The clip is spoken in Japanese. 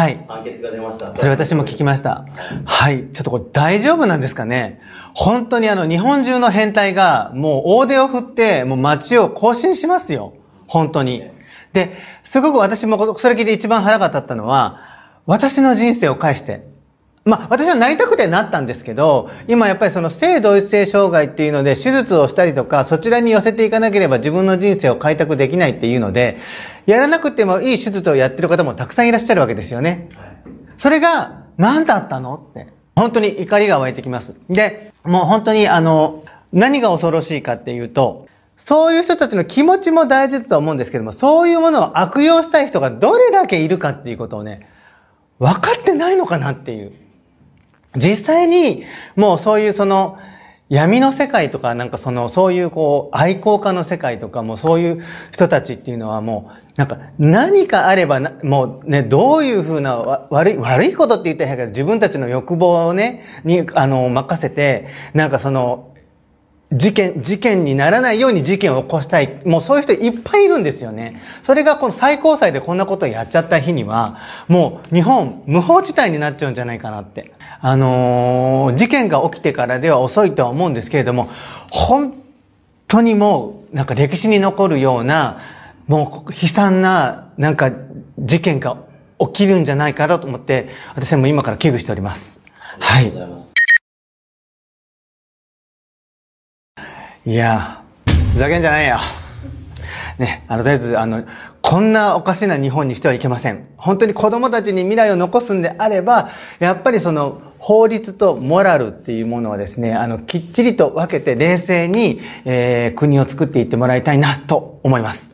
はい。判決が出ました。それ私も聞きました。はい。ちょっとこれ大丈夫なんですかね本当にあの、日本中の変態が、もう大手を振って、もう街を更新しますよ。本当に。で、すごく私もそれ聞いて一番腹が立ったのは、私の人生を介して、まあ、私はなりたくてなったんですけど、今やっぱりその性同一性障害っていうので、手術をしたりとか、そちらに寄せていかなければ自分の人生を開拓できないっていうので、やらなくてもいい手術をやってる方もたくさんいらっしゃるわけですよね。それが、何だったのって、本当に怒りが湧いてきます。で、もう本当にあの、何が恐ろしいかっていうと、そういう人たちの気持ちも大事だと思うんですけども、そういうものを悪用したい人がどれだけいるかっていうことをね、分かってないのかなっていう。実際に、もうそういうその、闇の世界とか、なんかその、そういうこう、愛好家の世界とか、もそういう人たちっていうのはもう、なんか何かあればもうね、どういうふうな悪い、悪いことって言ったらいだけど、自分たちの欲望をね、に、あの、任せて、なんかその、事件、事件にならないように事件を起こしたい。もうそういう人いっぱいいるんですよね。それがこの最高裁でこんなことをやっちゃった日には、もう日本無法地帯になっちゃうんじゃないかなって。あのー、事件が起きてからでは遅いとは思うんですけれども、本当にもうなんか歴史に残るような、もう悲惨ななんか事件が起きるんじゃないかなと思って、私も今から危惧しております。はい。いやふざけんじゃないよ。ね、あの、とりあえず、あの、こんなおかしな日本にしてはいけません。本当に子供たちに未来を残すんであれば、やっぱりその、法律とモラルっていうものはですね、あの、きっちりと分けて冷静に、えー、国を作っていってもらいたいなと思います。